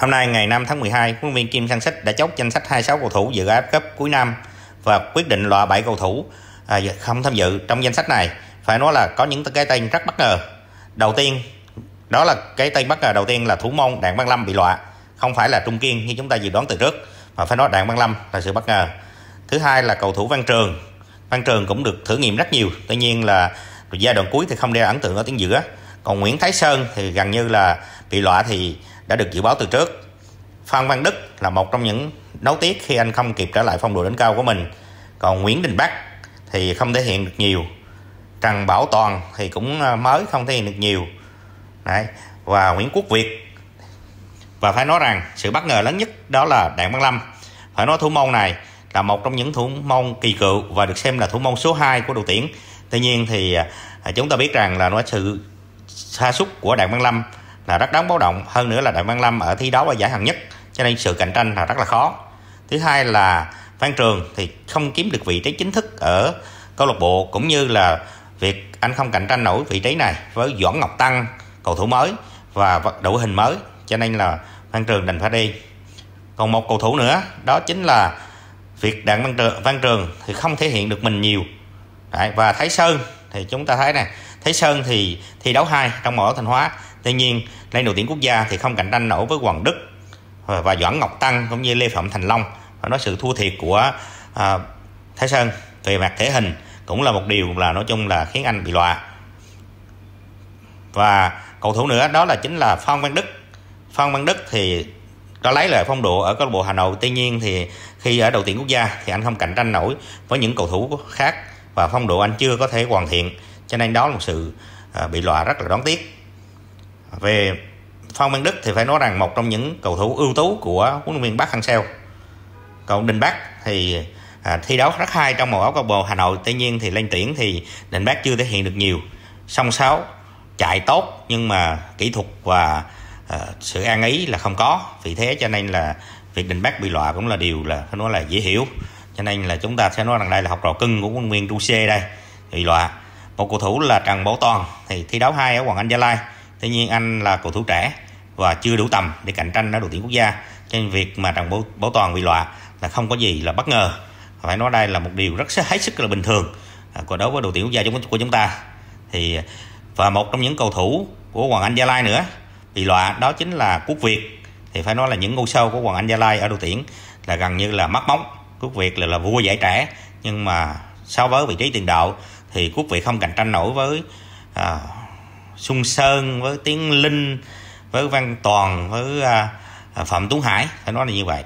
Hôm nay ngày 5 tháng 12, huấn viên Kim Sang Sách đã chốt danh sách 26 cầu thủ dự AF Cup cuối năm và quyết định loại 7 cầu thủ à, không tham dự trong danh sách này. Phải nói là có những cái tên rất bất ngờ. Đầu tiên, đó là cái tên bất ngờ đầu tiên là thủ môn Đặng Văn Lâm bị loại, không phải là Trung Kiên như chúng ta dự đoán từ trước mà phải nói Đặng Văn Lâm là sự bất ngờ. Thứ hai là cầu thủ Văn Trường. Văn Trường cũng được thử nghiệm rất nhiều, tuy nhiên là giai đoạn cuối thì không đeo ấn tượng ở tiếng giữa. Còn Nguyễn Thái Sơn thì gần như là bị loại thì đã được dự báo từ trước. Phan Văn Đức là một trong những nấu tiếc khi anh không kịp trở lại phong độ đỉnh cao của mình. Còn Nguyễn Đình Bắc thì không thể hiện được nhiều. Trần Bảo Toàn thì cũng ờ, mới không thể hiện được nhiều. Đấy. Và Nguyễn Quốc Việt và phải nói rằng sự bất ngờ lớn nhất đó là Đặng Văn Lâm. Phải nói thủ môn này là một trong những thủ môn kỳ cựu và được xem là thủ môn số 2 của đội tuyển. Tuy nhiên thì ờ, chúng ta biết rằng là nó sự sa sút của Đặng Văn Lâm là rất đáng báo động hơn nữa là đại văn lâm ở thi đấu ở giải hạng nhất cho nên sự cạnh tranh là rất là khó thứ hai là phan trường thì không kiếm được vị trí chính thức ở câu lạc bộ cũng như là việc anh không cạnh tranh nổi vị trí này với doãn ngọc tăng cầu thủ mới và đội hình mới cho nên là phan trường đành phải đi còn một cầu thủ nữa đó chính là việc đặng văn trường, văn trường thì không thể hiện được mình nhiều Đấy, và thái sơn thì chúng ta thấy này thái sơn thì thi đấu hai trong mỗi thanh hóa Tuy nhiên, lên đội tuyển quốc gia thì không cạnh tranh nổi với Hoàng Đức ờ, và Doãn Ngọc Tăng cũng như Lê Phạm Thành Long và nói sự thua thiệt của à, Thái Sơn về mặt thể hình cũng là một điều là nói chung là khiến anh bị lòa và cầu thủ nữa đó là chính là Phan Văn Đức Phan Văn Đức thì có lấy lại phong độ ở câu lạc bộ Hà Nội tuy nhiên thì khi ở đội tuyển quốc gia thì anh không cạnh tranh nổi với những cầu thủ khác và phong độ anh chưa có thể hoàn thiện cho nên đó là một sự ờ, bị loại rất là đáng tiếc về Phong Văn Đức thì phải nói rằng một trong những cầu thủ ưu tú của huấn luyện viên Park Hang Seo còn Đình Bắc thì à, thi đấu rất hay trong màu áo câu lạc Hà Nội tuy nhiên thì lên tuyển thì Đình Bắc chưa thể hiện được nhiều song sáo chạy tốt nhưng mà kỹ thuật và à, sự an ý là không có vì thế cho nên là việc Đình Bắc bị loại cũng là điều là phải nói là dễ hiểu cho nên là chúng ta sẽ nói rằng đây là học trò cưng của huấn luyện viên Rusier đây bị loại một cầu thủ là Trần Bảo Toàn thì thi đấu hay ở Hoàng Anh Gia Lai tuy nhiên anh là cầu thủ trẻ và chưa đủ tầm để cạnh tranh ở đội tuyển quốc gia cho nên việc mà trần bảo, bảo toàn bị loại là không có gì là bất ngờ phải nói đây là một điều rất hết sức là bình thường à, của đối với đội tuyển quốc gia của chúng ta thì và một trong những cầu thủ của Hoàng Anh Gia Lai nữa bị loại đó chính là Quốc Việt thì phải nói là những ngôi sao của Hoàng Anh Gia Lai ở đội tuyển là gần như là mất bóng Quốc Việt là, là vua giải trẻ nhưng mà so với vị trí tiền đạo thì Quốc Việt không cạnh tranh nổi với à, Xuân Sơn với Tiến Linh với Văn Toàn với à, à, Phạm Tuấn Hải phải nói là như vậy